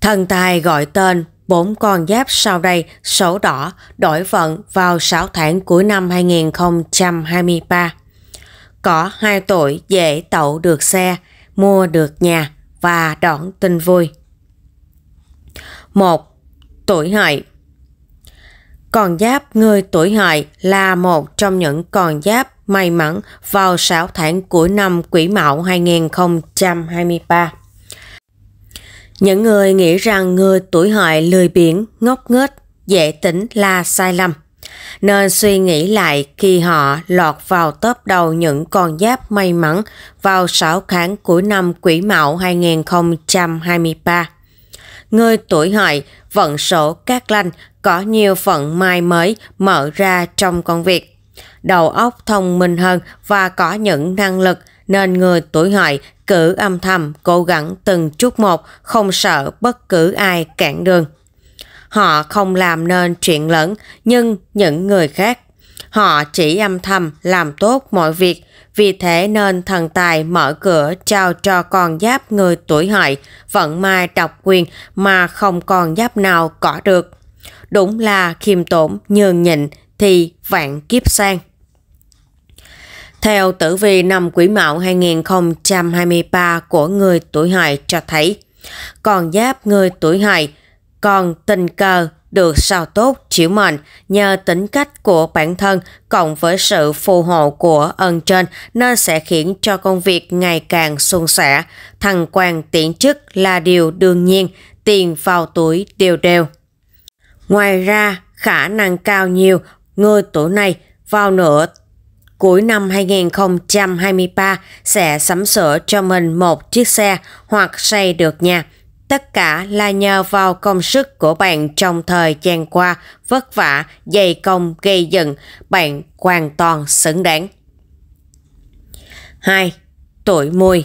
Thần tài gọi tên bốn con giáp sau đây sổ đỏ đổi vận vào sáu tháng cuối năm 2023. Có hai tuổi dễ tậu được xe, mua được nhà và đón tin vui. một Tuổi hợi Con giáp người tuổi hợi là một trong những con giáp may mắn vào sáu tháng cuối năm quỷ mão 2023. Những người nghĩ rằng người tuổi hợi lười biếng, ngốc nghếch, dễ tính là sai lầm. Nên suy nghĩ lại khi họ lọt vào tớp đầu những con giáp may mắn vào sáu tháng của năm Quỷ Mão 2023. Người tuổi hợi vận sổ các lành có nhiều vận may mới mở ra trong công việc. Đầu óc thông minh hơn và có những năng lực nên người tuổi hợi cử âm thầm cố gắng từng chút một không sợ bất cứ ai cản đường. Họ không làm nên chuyện lớn nhưng những người khác. Họ chỉ âm thầm làm tốt mọi việc vì thế nên thần tài mở cửa trao cho con giáp người tuổi hợi vận may độc quyền mà không còn giáp nào có được. Đúng là khiêm tổn nhường nhịn thì vạn kiếp sang. Theo tử vi năm Quý Mão 2023 của người tuổi Hợi cho thấy, còn giáp người tuổi Hợi còn tình cờ được sao tốt chiếu mệnh nhờ tính cách của bản thân cộng với sự phù hộ của ân trên nên sẽ khiến cho công việc ngày càng suôn sẻ, thăng quan tiến chức là điều đương nhiên, tiền vào túi đều đều. Ngoài ra, khả năng cao nhiều người tuổi này vào nửa cuối năm 2023 sẽ sắm sửa cho mình một chiếc xe hoặc xây được nhà. Tất cả là nhờ vào công sức của bạn trong thời gian qua, vất vả, dày công gây dựng, bạn hoàn toàn xứng đáng. 2. Tuổi mùi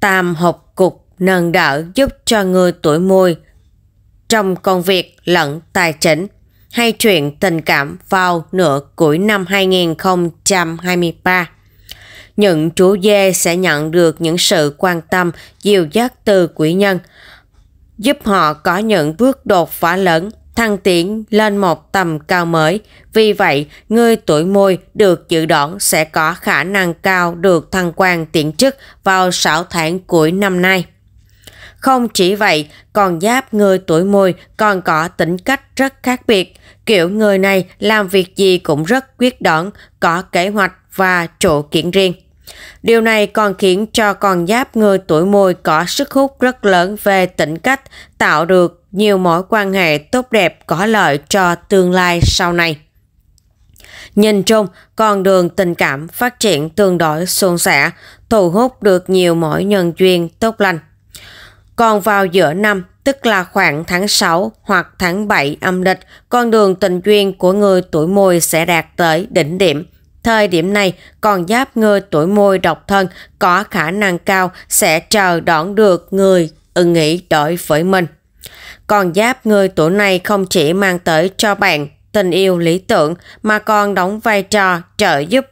Tam học cục nâng đỡ giúp cho người tuổi mùi trong công việc lẫn tài chính hay chuyện tình cảm vào nửa cuối năm 2023. Những chú dê sẽ nhận được những sự quan tâm dìu dắt từ quỹ nhân, giúp họ có những bước đột phá lớn, thăng tiến lên một tầm cao mới. Vì vậy, người tuổi Môi được dự đoán sẽ có khả năng cao được thăng quan tiện chức vào 6 tháng cuối năm nay. Không chỉ vậy, con giáp người tuổi mùi còn có tính cách rất khác biệt. Kiểu người này làm việc gì cũng rất quyết đoán, có kế hoạch và chỗ kiện riêng. Điều này còn khiến cho con giáp người tuổi mùi có sức hút rất lớn về tính cách, tạo được nhiều mối quan hệ tốt đẹp có lợi cho tương lai sau này. Nhìn chung, con đường tình cảm phát triển tương đối suôn sẻ, thu hút được nhiều mối nhân duyên tốt lành. Còn vào giữa năm, tức là khoảng tháng 6 hoặc tháng 7 âm lịch, con đường tình duyên của người tuổi mùi sẽ đạt tới đỉnh điểm. Thời điểm này, con giáp người tuổi mùi độc thân có khả năng cao sẽ chờ đón được người ưng nghĩ đổi với mình. Con giáp người tuổi này không chỉ mang tới cho bạn tình yêu lý tưởng mà còn đóng vai trò trợ giúp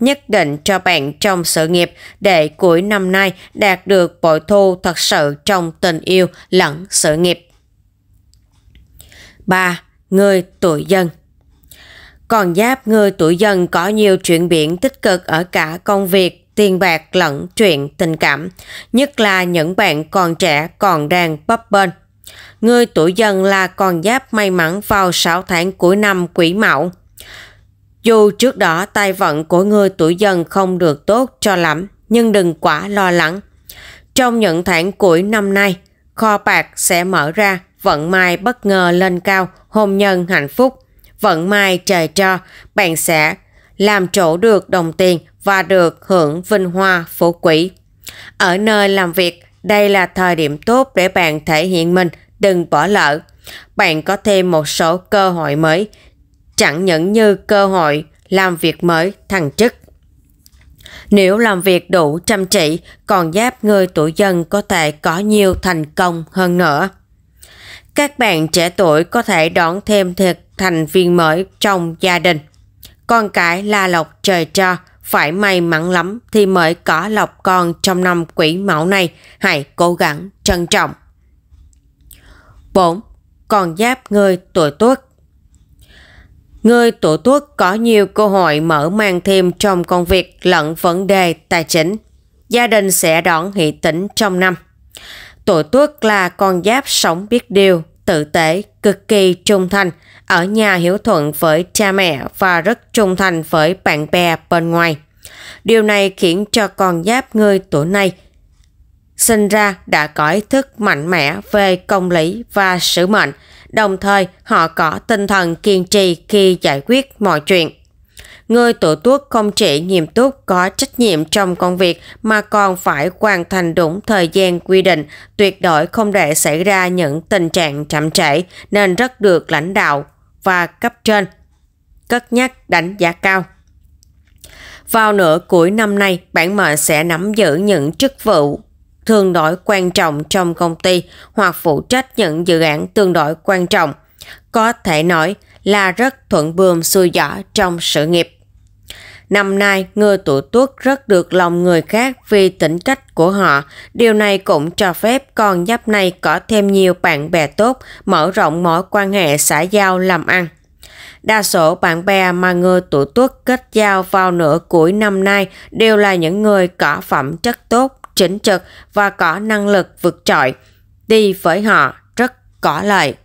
nhất định cho bạn trong sự nghiệp để cuối năm nay đạt được bội thu thật sự trong tình yêu lẫn sự nghiệp. 3. Người tuổi dân Còn giáp người tuổi dân có nhiều chuyển biến tích cực ở cả công việc, tiền bạc lẫn chuyện tình cảm, nhất là những bạn còn trẻ còn đang bấp bênh. Người tuổi dân là con giáp may mắn vào 6 tháng cuối năm quỷ mão dù trước đó tài vận của người tuổi dần không được tốt cho lắm, nhưng đừng quá lo lắng. Trong những tháng cuối năm nay, kho bạc sẽ mở ra, vận may bất ngờ lên cao, hôn nhân hạnh phúc. Vận may trời cho, bạn sẽ làm chỗ được đồng tiền và được hưởng vinh hoa phú quý. Ở nơi làm việc, đây là thời điểm tốt để bạn thể hiện mình, đừng bỏ lỡ. Bạn có thêm một số cơ hội mới, chẳng những như cơ hội làm việc mới thăng chức. Nếu làm việc đủ chăm chỉ, còn giáp người tuổi dân có thể có nhiều thành công hơn nữa. Các bạn trẻ tuổi có thể đón thêm thiệt thành viên mới trong gia đình. Con cái là lộc trời cho, phải may mắn lắm thì mới có lộc con trong năm quỷ mão này. Hãy cố gắng trân trọng. 4. Con giáp người tuổi tuất người tổ tuất có nhiều cơ hội mở mang thêm trong công việc lẫn vấn đề tài chính. Gia đình sẽ đón hỷ tỉnh trong năm. Tổ tuất là con giáp sống biết điều, tự tế, cực kỳ trung thành, ở nhà hiếu thuận với cha mẹ và rất trung thành với bạn bè bên ngoài. Điều này khiến cho con giáp người tuổi này sinh ra đã có ý thức mạnh mẽ về công lý và sứ mệnh – đồng thời họ có tinh thần kiên trì khi giải quyết mọi chuyện. Người tổ Tuất không chỉ nghiêm túc có trách nhiệm trong công việc mà còn phải hoàn thành đúng thời gian quy định, tuyệt đối không để xảy ra những tình trạng chậm trễ nên rất được lãnh đạo và cấp trên cất nhắc đánh giá cao. Vào nửa cuối năm nay, bản mệnh sẽ nắm giữ những chức vụ thương đội quan trọng trong công ty hoặc phụ trách những dự án tương đối quan trọng. Có thể nói là rất thuận buồm xuôi gió trong sự nghiệp. Năm nay, người tuổi tuất rất được lòng người khác vì tính cách của họ. Điều này cũng cho phép con giáp này có thêm nhiều bạn bè tốt, mở rộng mối quan hệ xã giao làm ăn. Đa số bạn bè mà người tuổi tuất kết giao vào nửa cuối năm nay đều là những người có phẩm chất tốt chỉnh trực và có năng lực vượt trội, đi với họ rất có lợi.